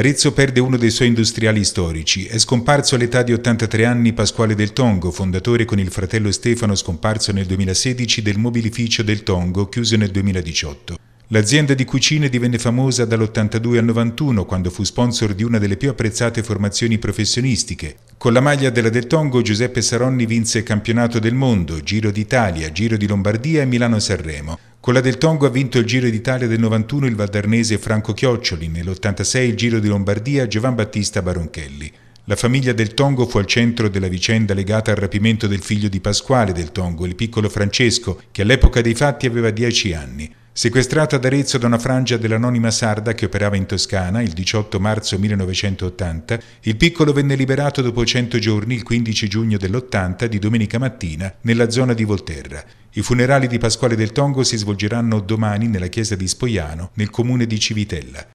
Arezzo perde uno dei suoi industriali storici. È scomparso all'età di 83 anni Pasquale Del Tongo, fondatore con il fratello Stefano scomparso nel 2016 del mobilificio Del Tongo, chiuso nel 2018. L'azienda di cucine divenne famosa dall'82 al 91 quando fu sponsor di una delle più apprezzate formazioni professionistiche, con la maglia della Del Tongo Giuseppe Saronni vinse Campionato del Mondo, Giro d'Italia, Giro di Lombardia e Milano Sanremo. Con la Del Tongo ha vinto il Giro d'Italia del 91 il valdarnese Franco Chioccioli, nell'86 il Giro di Lombardia Giovan Battista Baronchelli. La famiglia Del Tongo fu al centro della vicenda legata al rapimento del figlio di Pasquale Del Tongo, il piccolo Francesco, che all'epoca dei fatti aveva 10 anni. Sequestrato ad Arezzo da una frangia dell'anonima sarda che operava in Toscana il 18 marzo 1980, il piccolo venne liberato dopo 100 giorni il 15 giugno dell'80 di domenica mattina nella zona di Volterra. I funerali di Pasquale del Tongo si svolgeranno domani nella chiesa di Spoiano, nel comune di Civitella.